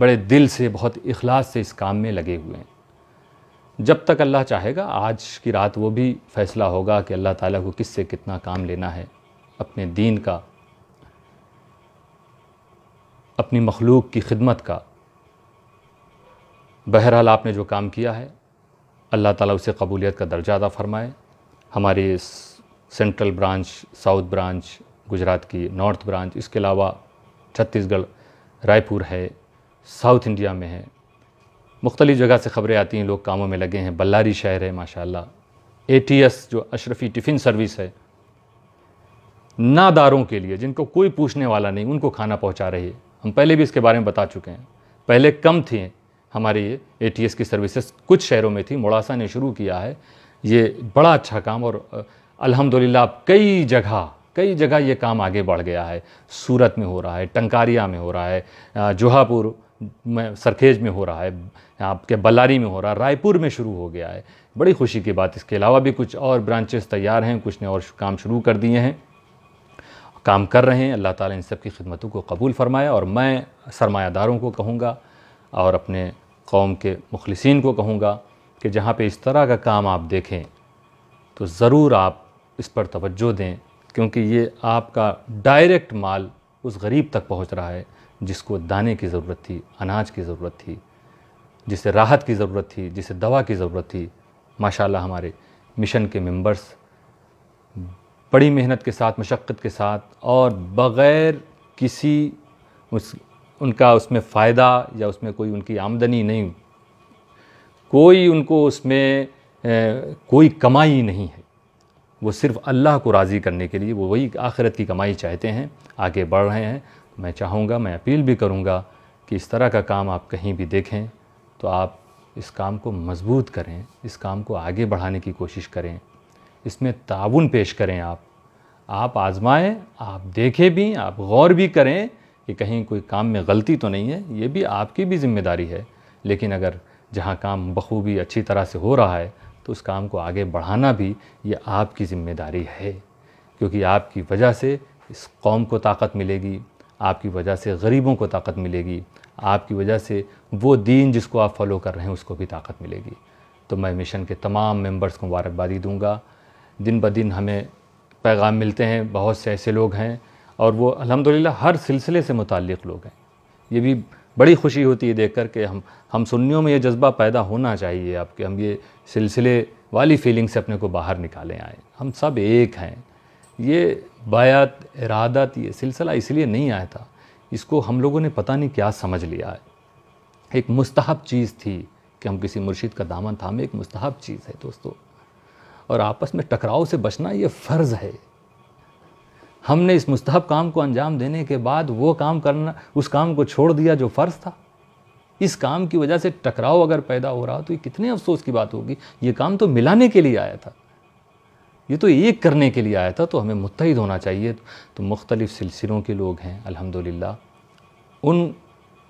Speaker 1: बड़े दिल से बहुत इखलास से इस काम में लगे हुए हैं जब तक अल्लाह चाहेगा आज की रात वो भी फ़ैसला होगा कि अल्लाह ताला को किससे कितना काम लेना है अपने दीन का अपनी मखलूक की खिदमत का बहरहाल आपने जो काम किया है अल्लाह ताला उसे कबूलियत का दर्जा अदा फ़रमाए हमारी central branch south branch Gujarat की नॉर्थ ब्रांच इसके अलावा छत्तीसगढ़ रायपुर है साउथ इंडिया में है मुख्तलिफ़ जगह से ख़बरें आती हैं लोग कामों में लगे हैं बल्लारी शहर है माशाल्लाह एटीएस जो अशरफी टिफ़िन सर्विस है नादारों के लिए जिनको कोई पूछने वाला नहीं उनको खाना पहुंचा रही है हम पहले भी इसके बारे में बता चुके हैं पहले कम थी हमारी ये ए की सर्विसेज कुछ शहरों में थी मोड़ासा ने शुरू किया है ये बड़ा अच्छा काम और अल्हम्दुलिल्लाह कई जगह कई जगह ये काम आगे बढ़ गया है सूरत में हो रहा है टंकारिया में हो रहा है जोहापुर में सरखेज में हो रहा है आपके बल्लारी में हो रहा है रायपुर में शुरू हो गया है बड़ी खुशी की बात इसके अलावा भी कुछ और ब्रांचेस तैयार हैं कुछ ने और काम शुरू कर दिए हैं काम कर रहे हैं अल्लाह ताला इन सब की खिदमतों को कबूल फरमाया और मैं सरमायादारों को कहूँगा और अपने कौम के मुखलसिन को कहूँगा कि जहाँ पर इस तरह का काम आप देखें तो ज़रूर आप इस पर तवज्जो दें क्योंकि ये आपका डायरेक्ट माल उस गरीब तक पहुँच रहा है जिसको दाने की ज़रूरत थी अनाज की ज़रूरत थी जिसे राहत की ज़रूरत थी जिसे दवा की ज़रूरत थी माशाल्लाह हमारे मिशन के मेंबर्स बड़ी मेहनत के साथ मशक्क़त के साथ और बग़ैर किसी उस उनका उसमें फ़ायदा या उसमें कोई उनकी आमदनी नहीं कोई उनको उसमें ए, कोई कमाई नहीं है वो सिर्फ़ अल्लाह को राज़ी करने के लिए वो वही आखिरत की कमाई चाहते हैं आगे बढ़ रहे हैं मैं चाहूँगा मैं अपील भी करूँगा कि इस तरह का काम आप कहीं भी देखें तो आप इस काम को मजबूत करें इस काम को आगे बढ़ाने की कोशिश करें इसमें ताउन पेश करें आप आप आजमाएं आप देखें भी आप गौर भी करें कि कहीं कोई काम में गलती तो नहीं है ये भी आपकी भी जिम्मेदारी है लेकिन अगर जहाँ काम बखूबी अच्छी तरह से हो रहा है तो उस काम को आगे बढ़ाना भी ये आपकी ज़िम्मेदारी है क्योंकि आपकी वजह से इस कौम को ताकत मिलेगी आपकी वजह से गरीबों को ताकत मिलेगी आपकी वजह से वो दीन जिसको आप फॉलो कर रहे हैं उसको भी ताकत मिलेगी तो मैं मिशन के तमाम मेंबर्स को मुबारकबादी दूंगा दिन ब दिन हमें पैगाम मिलते हैं बहुत से ऐसे लोग हैं और वो अलहमदिल्ला हर सिलसिले से मुतक़ लोग हैं ये भी बड़ी खुशी होती है देख कर के हम हम सुन्नियों में ये जज्बा पैदा होना चाहिए आपके हम ये सिलसिले वाली फीलिंग से अपने को बाहर निकालें आए हम सब एक हैं ये बायात इरादत ये सिलसिला इसलिए नहीं आया था इसको हम लोगों ने पता नहीं क्या समझ लिया है एक मुस्तहब चीज़ थी कि हम किसी मुर्शिद का दामन था हमें एक मुस्तहब चीज़ है दोस्तों और आपस में टकराव से बचना ये फ़र्ज़ है हमने इस मुस्तहब काम को अंजाम देने के बाद वो काम करना उस काम को छोड़ दिया जो फ़र्ज़ था इस काम की वजह से टकराव अगर पैदा हो रहा तो ये कितने अफसोस की बात होगी ये काम तो मिलाने के लिए आया था ये तो एक करने के लिए आया था तो हमें मुतहद होना चाहिए तो मुख्तलिफ़ सिलसिलों के लोग हैं अल्हम्दुलिल्लाह उन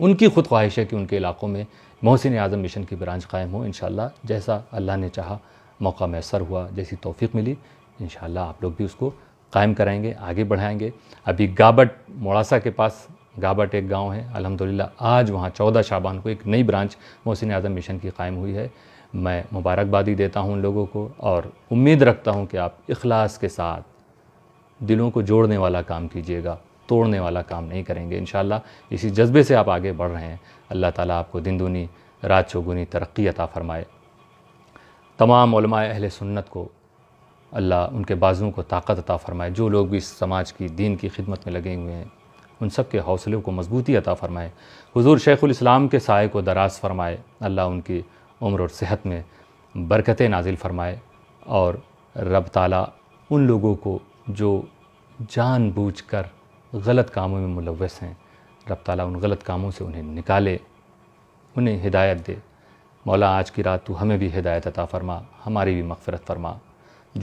Speaker 1: उनकी खुद ख्वाहिश है कि उनके इलाक़ों में मोहसिन आज़म मिशन की ब्रांच कायम हो इन जैसा अल्लाह ने चाहा मौका मैसर हुआ जैसी तोफ़ी मिली इन आप लोग भी उसको कायम कराएंगे आगे बढ़ाएंगे अभी गाबट मोड़ासा के पास गाबट एक गांव है अल्हम्दुलिल्लाह आज वहाँ चौदह शाबान को एक नई ब्रांच मोहसिन आज़म मिशन की कायम हुई है मैं मुबारकबादी देता हूँ उन लोगों को और उम्मीद रखता हूँ कि आप इखलास के साथ दिलों को जोड़ने वाला काम कीजिएगा तोड़ने वाला काम नहीं करेंगे इन इसी जज्बे से आप आगे बढ़ रहे हैं अल्लाह ताला आपको दिन दूनी रात चौगुनी तरक्की अता फ़रमाए तमाम अहल सुन्नत को अल्लाह उनके बाजुओं को ताकत अता फ़रमाए जो लोग भी इस समाज की दीन की खिदमत में लगे हुए हैं उन सब के हौसलों को मजबूती अता फ़रमाए हुजूर इस्लाम के साय को दराज फ़रमाए अल्लाह उनकी उम्र और सेहत में बरकत नाजिल फ़रमाए और रब ताला उन लोगों को जो जान बूझ कर गलत कामों में मुलवस हैं रब ताला उन गलत कामों से उन्हें निकाले उन्हें हिदायत दे मौला आज की रात तू हमें भी हिदायत अता फ़रमा हमारी भी मगफरत फरमा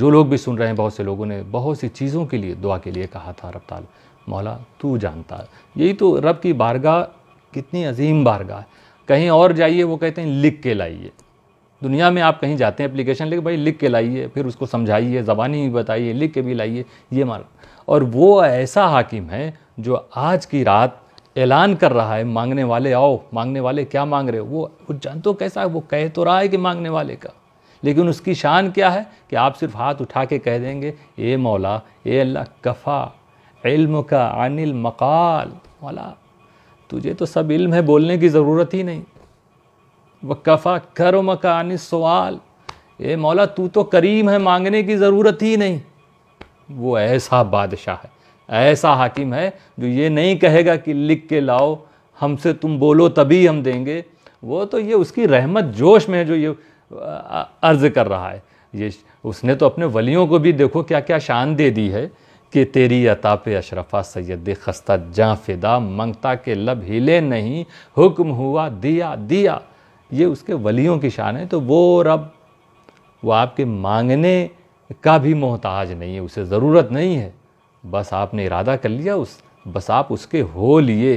Speaker 1: जो लोग भी सुन रहे हैं बहुत से लोगों ने बहुत सी चीज़ों के लिए दुआ के लिए कहा था रब ताल मौला तू जानता है यही तो रब की बारगाह कितनी अजीम बारगाह है कहीं और जाइए वो कहते हैं लिख के लाइए दुनिया में आप कहीं जाते हैं एप्लीकेशन लेकर भाई लिख के लाइए फिर उसको समझाइए ज़बानी भी बताइए लिख के भी लाइए ये मालूम और वो ऐसा हाकिम है जो आज की रात ऐलान कर रहा है मांगने वाले आओ मांगने वाले क्या मांग रहे हो वो वो जान तो कैसा है वो कह तो रहा है कि मांगने वाले का लेकिन उसकी शान क्या है कि आप सिर्फ हाथ उठा के कह देंगे ए मौला ए अल्लाह कफ़ा इल्म का अनिल मकाल मौला तुझे तो सब इल्म है बोलने की ज़रूरत ही नहीं व कफ़ा कर मका अनिल सवाल ए मौला तू तो करीम है मांगने की ज़रूरत ही नहीं वो ऐसा बादशाह है ऐसा हाकिम है जो ये नहीं कहेगा कि लिख के लाओ हमसे तुम बोलो तभी हम देंगे वो तो ये उसकी रहमत जोश में है जो ये अर्ज़ कर रहा है ये उसने तो अपने वलियों को भी देखो क्या क्या शान दे दी है कि तेरी अता पे अशरफा सैद खस्ता जाँ फिदा मंगता के लब हिले नहीं हुक्म हुआ दिया दिया ये उसके वलियों की शान है तो वो रब वो आपके मांगने का भी मोहताज नहीं है उसे ज़रूरत नहीं है बस आपने इरादा कर लिया उस बस आप उसके हो लिए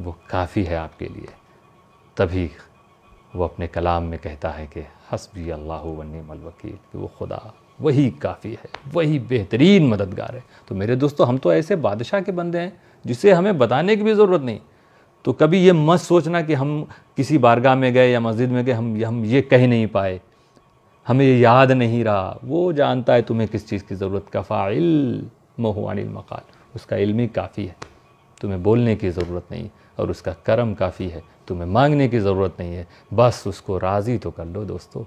Speaker 1: वो काफ़ी है आपके लिए तभी वो अपने कलाम में कहता है कि हसबी अल्लाह वनीमल कि वो खुदा वही काफ़ी है वही बेहतरीन मददगार है तो मेरे दोस्तों हम तो ऐसे बादशाह के बंदे हैं जिसे हमें बताने की भी ज़रूरत नहीं तो कभी ये मत सोचना कि हम किसी बारगाह में गए या मस्जिद में गए हम हम ये कह नहीं पाए हमें याद नहीं रहा वो जानता है तुम्हें किस चीज़ की ज़रूरत का फ़ाइल मोहानिल मकाल उसका इल्मी काफ़ी है तुम्हें बोलने की ज़रूरत नहीं और उसका करम काफ़ी है तुम्हें मांगने की ज़रूरत नहीं है बस उसको राज़ी तो कर लो दोस्तों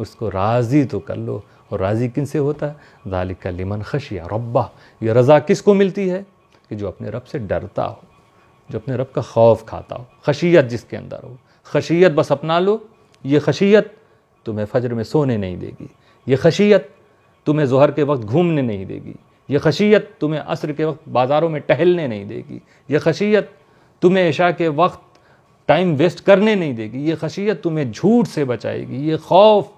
Speaker 1: उसको राज़ी तो कर लो और राज़ी किन से होता है का लिमन खशिया रब्बा ये रज़ा किस को मिलती है कि जो अपने रब से डरता हो जो अपने रब का खौफ खाता हो खशियत जिसके अंदर हो खशियत बस अपना लो ये खशियत तुम्हें फजर में सोने नहीं देगी ये खशियत तुम्हें जहर के वक्त घूमने नहीं देगी ये खशियत तुम्हें असर के वक्त बाज़ारों में टहलने नहीं देगी ये खशियत तुम्हें ऐशा के वक्त टाइम वेस्ट करने नहीं देगी ये खशियत तुम्हें झूठ से बचाएगी ये खौफ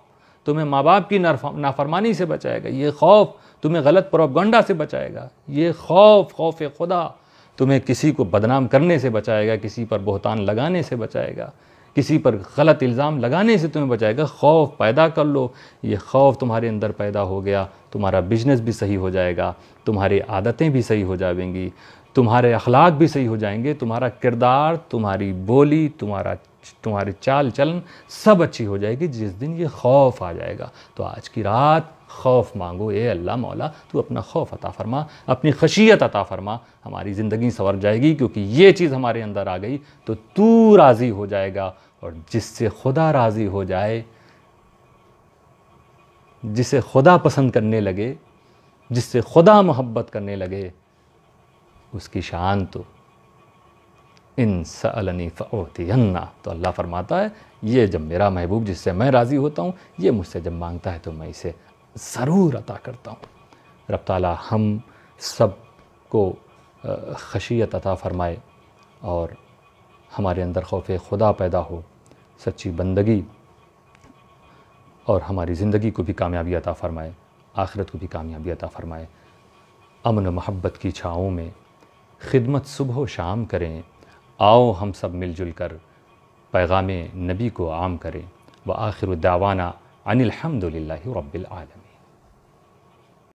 Speaker 1: तुम्हें माँ बाप की नाफरमानी से बचाएगा ये खौफ तुम्हें गलत प्रोपगंडा से बचाएगा ये खौफ खौफ खुदा तुम्हें किसी को बदनाम करने से बचाएगा किसी पर बहतान लगाने से बचाएगा किसी पर गलत इल्ज़ाम लगाने से तुम्हें बचाएगा खौफ पैदा कर लो ये खौफ तुम्हारे अंदर पैदा हो गया तुम्हारा बिजनेस भी सही हो जाएगा तुम्हारी आदतें भी सही हो जाएंगी तुम्हारे अखलाक भी सही हो जाएंगे तुम्हारा किरदार तुम्हारी बोली तुम्हारा तुम्हारी चाल चलन सब अच्छी हो जाएगी जिस दिन ये खौफ आ जाएगा तो आज की रात खौफ मांगो ए अल्लाह मौला तू अपना खौफ अता फरमा अपनी खशियत अता फरमा हमारी ज़िंदगी संवर जाएगी क्योंकि ये चीज़ हमारे अंदर आ गई तो तू राज़ी हो जाएगा और जिससे खुदा राज़ी हो जाए जिसे खुदा पसंद करने लगे जिससे खुदा मोहब्बत करने लगे उसकी शान तो इन सलनी तो अल्लाह फरमाता है ये जब मेरा महबूब जिससे मैं राज़ी होता हूँ ये मुझसे जब मांगता है तो मैं इसे ज़रूर अता करता हूँ रब ताला हम सब को खशियत अता फ़रमाए और हमारे अंदर खौफ खुदा पैदा हो सच्ची बंदगी और हमारी ज़िंदगी को भी कामयाबी अता फ़रमाए आखिरत को भी कामयाबी अता फ़रमाए अमन मोहब्बत की छाओं में खिदमत सुबह शाम करें आओ हम सब मिलजुल कर पैगाम नबी को आम करें व आखिर दावाना अनिलहमदिल्ला रबालम